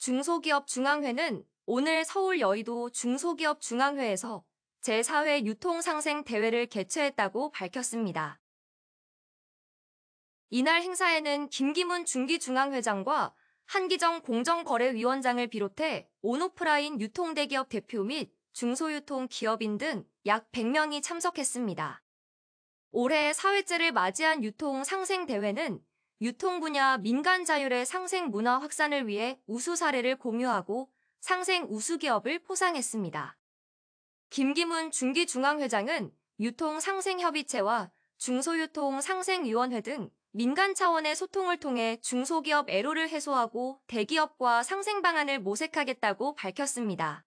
중소기업중앙회는 오늘 서울 여의도 중소기업중앙회에서 제4회 유통상생대회를 개최했다고 밝혔습니다. 이날 행사에는 김기문 중기중앙회장과 한기정 공정거래위원장을 비롯해 온오프라인 유통대기업 대표 및 중소유통 기업인 등 약 100명이 참석했습니다. 올해 4회째를 맞이한 유통 상생대회는 유통 분야 민간 자율의 상생 문화 확산을 위해 우수 사례를 공유하고 상생 우수 기업을 포상했습니다. 김기문 중기중앙회장은 유통상생협의체와 중소유통상생위원회 등 민간 차원의 소통을 통해 중소기업 애로를 해소하고 대기업과 상생 방안을 모색하겠다고 밝혔습니다.